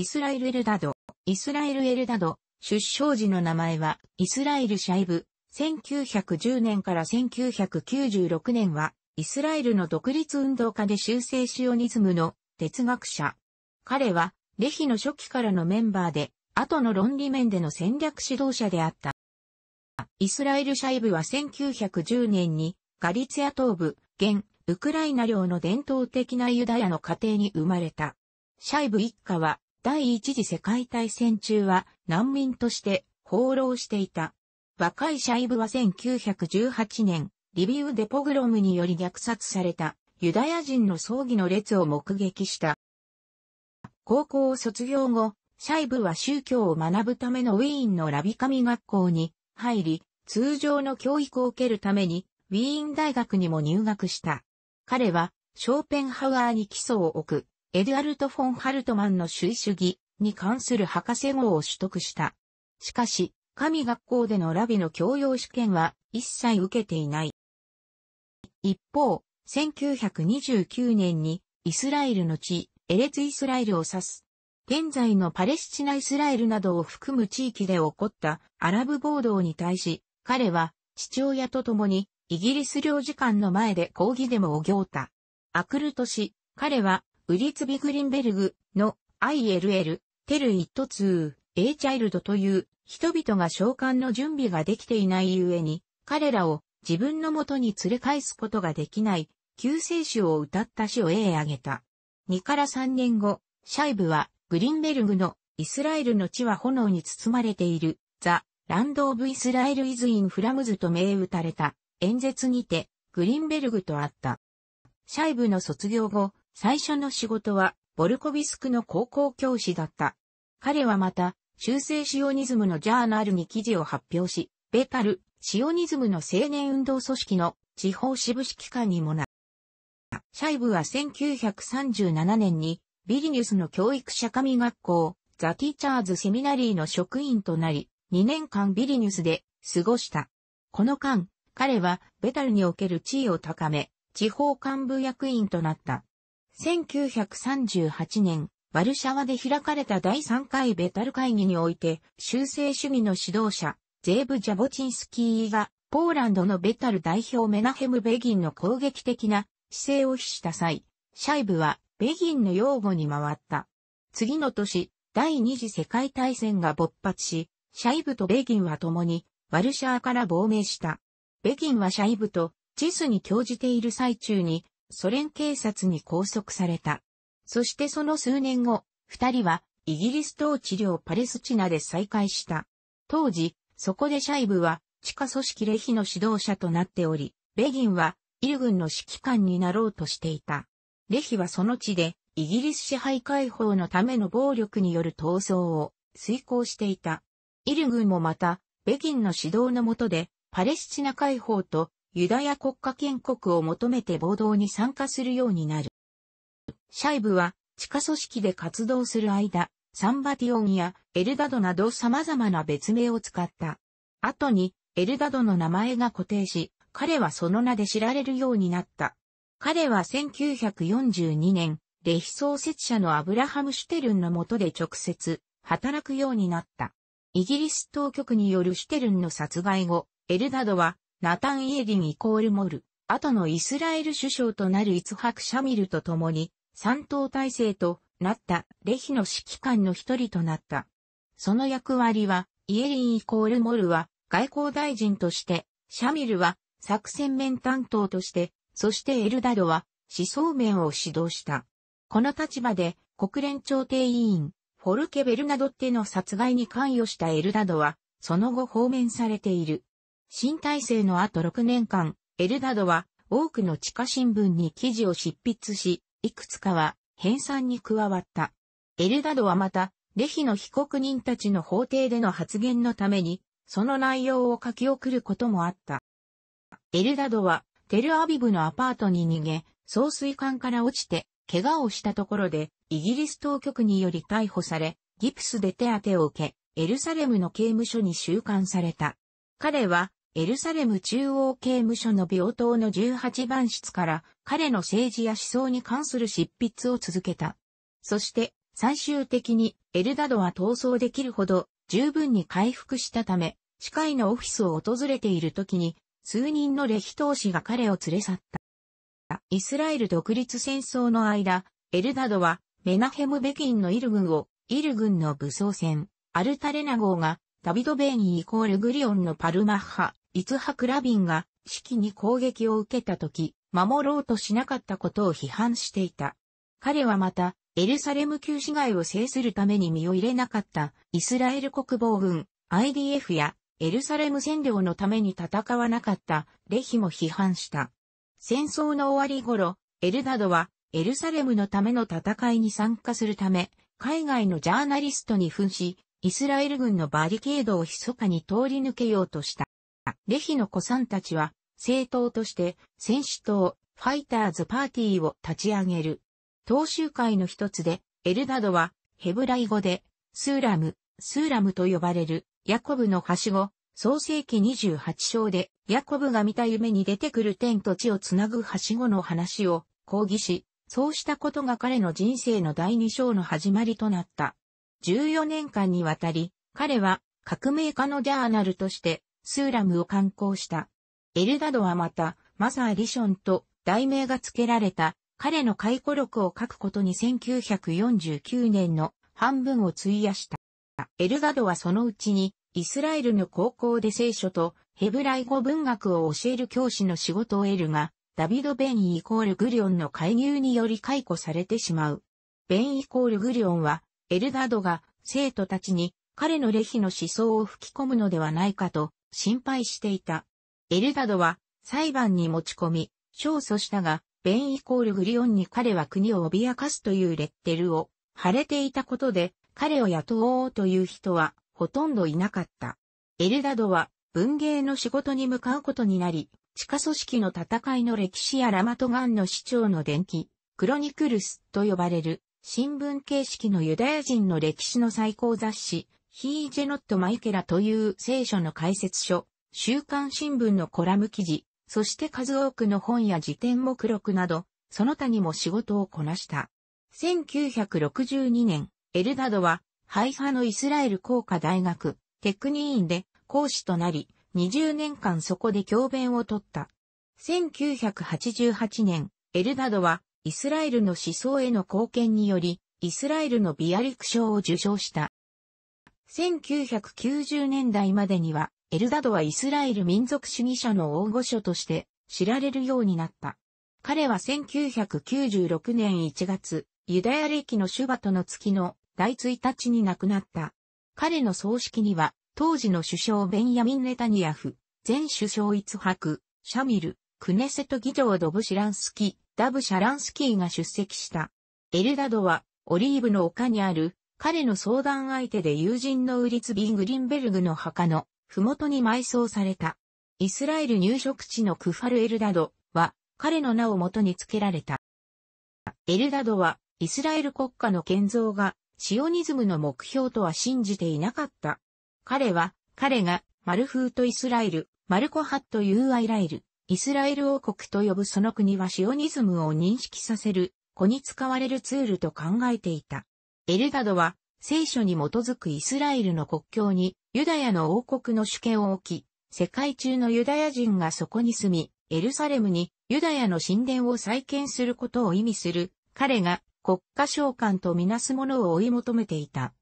イスラエルエルダド、イスラエルエルダド、出生時の名前は、イスラエルシャイブ、1910年から1996年は、イスラエルの独立運動家で修正シオニズムの哲学者。彼は、レヒの初期からのメンバーで、後の論理面での戦略指導者であった。イスラエルシャイブは1910年に、ガリツヤ東部、現、ウクライナ領の伝統的なユダヤの家庭に生まれた。シャイブ一家は、第一次世界大戦中は難民として放浪していた。若いシャイブは1918年、リビウデポグロムにより虐殺されたユダヤ人の葬儀の列を目撃した。高校を卒業後、シャイブは宗教を学ぶためのウィーンのラビカミ学校に入り、通常の教育を受けるためにウィーン大学にも入学した。彼はショーペンハワーに基礎を置くエドゥアルト・フォン・ハルトマンの主義主義に関する博士号を取得した。しかし、神学校でのラビの教養試験は一切受けていない。一方、1929年にイスラエルの地、エレツ・イスラエルを指す。現在のパレスチナ・イスラエルなどを含む地域で起こったアラブ暴動に対し、彼は父親と共にイギリス領事館の前で抗議デモを行った。クルト氏、彼はウリツビ・グリンベルグの ILL、テル・イット・ツー、エイ・チャイルドという人々が召喚の準備ができていないゆえに、彼らを自分の元に連れ返すことができない救世主を歌った詩を絵へ挙げた。2から3年後、シャイブはグリンベルグのイスラエルの地は炎に包まれている、ザ・ランド・オブ・イスラエル・イズ・イン・フラムズと銘打たれた演説にて、グリンベルグと会った。シャイブの卒業後、最初の仕事は、ボルコビスクの高校教師だった。彼はまた、中世シオニズムのジャーナルに記事を発表し、ベタル、シオニズムの青年運動組織の地方支部指揮官にもな。シャイブは1937年に、ビリニュスの教育社神学校、ザ・ティーチャーズ・セミナリーの職員となり、2年間ビリニュスで過ごした。この間、彼はベタルにおける地位を高め、地方幹部役員となった。1938年、ワルシャワで開かれた第3回ベタル会議において、修正主義の指導者、ゼーブ・ジャボチンスキーが、ポーランドのベタル代表メナヘム・ベギンの攻撃的な姿勢を比した際、シャイブはベギンの擁護に回った。次の年、第二次世界大戦が勃発し、シャイブとベギンは共にワルシャワから亡命した。ベギンはシャイブとチスに興じている最中にソ連警察に拘束された。そしてその数年後、二人はイギリス統治領パレスチナで再会した。当時、そこでシャイブは地下組織レヒの指導者となっており、ベギンはイル軍の指揮官になろうとしていた。レヒはその地でイギリス支配解放のための暴力による闘争を遂行していた。イル軍もまた、ベギンの指導の下で、パレスチナ解放とユダヤ国家建国を求めて暴動に参加するようになる。シャイブは地下組織で活動する間、サンバティオンやエルダドなど様々な別名を使った。後にエルダドの名前が固定し、彼はその名で知られるようになった。彼は1942年、レヒ創設者のアブラハム・シュテルンの下で直接働くようになった。イギリス当局によるシュテルンの殺害後、エルダドはナタン・イエリンイコールモル、後のイスラエル首相となるイツハク・シャミルと共に、三党体制となったレヒの指揮官の一人となった。その役割は、イエリンイコールモルは外交大臣として、シャミルは作戦面担当として、そしてエルダドは思想面を指導した。この立場で国連調停委員、フォルケ・ベルナドッテの殺害に関与したエルダドは、その後放免されている。新体制の後6年間、エルダドは多くの地下新聞に記事を執筆し、いくつかは編纂に加わった。エルダドはまた、レヒの被告人たちの法廷での発言のために、その内容を書き送ることもあった。エルダドは、テルアビブのアパートに逃げ、送水管から落ちて、怪我をしたところで、イギリス当局により逮捕され、ギプスで手当てを受け、エルサレムの刑務所に収監された。彼は、エルサレム中央刑務所の病棟の18番室から彼の政治や思想に関する執筆を続けた。そして最終的にエルダドは逃走できるほど十分に回復したため、歯科医のオフィスを訪れている時に数人のレヒ投資が彼を連れ去った。イスラエル独立戦争の間、エルダドはメナヘム・ベキンのイル軍を、イル軍の武装船、アルタレナ号がダビド・ベーニイコールグリオンのパルマッハ、イツハクラビンが、指揮に攻撃を受けた時、守ろうとしなかったことを批判していた。彼はまた、エルサレム旧市街を制するために身を入れなかったイスラエル国防軍 IDF やエルサレム占領のために戦わなかったレヒも批判した。戦争の終わり頃、エルダドはエルサレムのための戦いに参加するため、海外のジャーナリストに扮し、イスラエル軍のバリケードを密かに通り抜けようとした。レヒの子さんたちは、政党として、戦士党、ファイターズパーティーを立ち上げる。党集会の一つで、エルダドは、ヘブライ語で、スーラム、スーラムと呼ばれる、ヤコブのはしご、創世紀28章で、ヤコブが見た夢に出てくる天と地をつなぐはしごの話を、抗議し、そうしたことが彼の人生の第二章の始まりとなった。14年間にわたり、彼は革命家のジャーナルとしてスーラムを観光した。エルダドはまた、マザー・ディションと題名が付けられた彼の回顧録を書くことに1949年の半分を費やした。エルダドはそのうちにイスラエルの高校で聖書とヘブライ語文学を教える教師の仕事を得るが、ダビド・ベンイコール・グリオンの介入により解雇されてしまう。ベンイコール・グリオンは、エルダドが生徒たちに彼のレヒの思想を吹き込むのではないかと心配していた。エルダドは裁判に持ち込み、勝訴したが、ベンイコールグリオンに彼は国を脅かすというレッテルを貼れていたことで、彼を雇おうという人はほとんどいなかった。エルダドは文芸の仕事に向かうことになり、地下組織の戦いの歴史やラマトガンの市長の伝記、クロニクルスと呼ばれる新聞形式のユダヤ人の歴史の最高雑誌、ヒージェノット・マイケラという聖書の解説書、週刊新聞のコラム記事、そして数多くの本や辞典目録など、その他にも仕事をこなした。1962年、エルダドは、ハイファのイスラエル工科大学、テクニーンで講師となり、20年間そこで教鞭を取った。1988年、エルダドは、イスラエルの思想への貢献により、イスラエルのビアリク賞を受賞した。1990年代までには、エルダドはイスラエル民族主義者の大御所として知られるようになった。彼は1996年1月、ユダヤ歴のシュバトの月の第1日に亡くなった。彼の葬式には、当時の首相ベンヤミン・ネタニヤフ、前首相イツハク、シャミル、クネセト議長ドブシランスキ、ダブシャランスキーが出席した。エルダドは、オリーブの丘にある彼の相談相手で友人のウリツビン・グリンベルグの墓の、麓に埋葬された。イスラエル入植地のクファル・エルダドは、彼の名を元に付けられた。エルダドは、イスラエル国家の建造が、シオニズムの目標とは信じていなかった。彼は、彼が、マルフート・イスラエル、マルコハット・ユーアイライル、イスラエル王国と呼ぶその国はシオニズムを認識させる、子に使われるツールと考えていた。エルダドは、聖書に基づくイスラエルの国境にユダヤの王国の主権を置き、世界中のユダヤ人がそこに住み、エルサレムにユダヤの神殿を再建することを意味する、彼が国家召喚とみなすものを追い求めていた。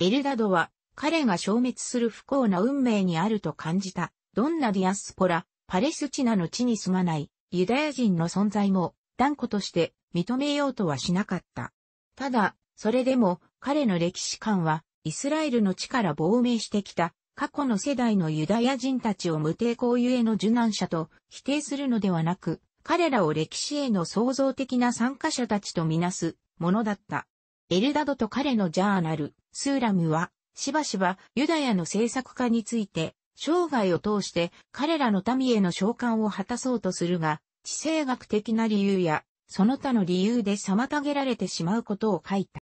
エルダドは彼が消滅する不幸な運命にあると感じた。どんなディアスポラ、パレスチナの地に住まないユダヤ人の存在も断固として認めようとはしなかった。ただ、それでも彼の歴史観はイスラエルの地から亡命してきた過去の世代のユダヤ人たちを無抵抗ゆえの受難者と否定するのではなく、彼らを歴史への創造的な参加者たちとみなすものだった。エルダドと彼のジャーナル、スーラムは、しばしばユダヤの政策家について、生涯を通して彼らの民への召喚を果たそうとするが、地政学的な理由やその他の理由で妨げられてしまうことを書いた。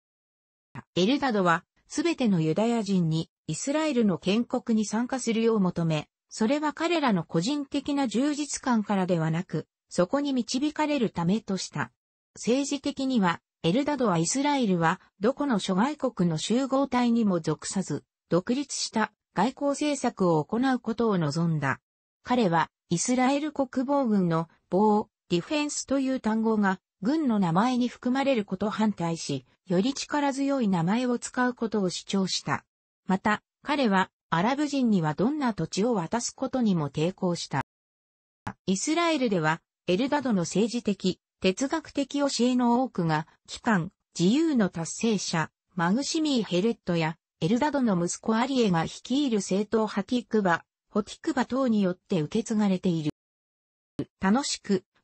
エルダドは、すべてのユダヤ人にイスラエルの建国に参加するよう求め、それは彼らの個人的な充実感からではなく、そこに導かれるためとした。政治的には、エルダドはイスラエルは、どこの諸外国の集合体にも属さず、独立した外交政策を行うことを望んだ。彼は、イスラエル国防軍の防ディフェンスという単語が軍の名前に含まれること反対し、より力強い名前を使うことを主張した。また、彼はアラブ人にはどんな土地を渡すことにも抵抗した。イスラエルでは、エルダドの政治的、哲学的教えの多くが、機関、自由の達成者、マグシミー・ヘレットや、エルダドの息子アリエが率いる政党ハティクバ、ホティクバ等によって受け継がれている。楽しく、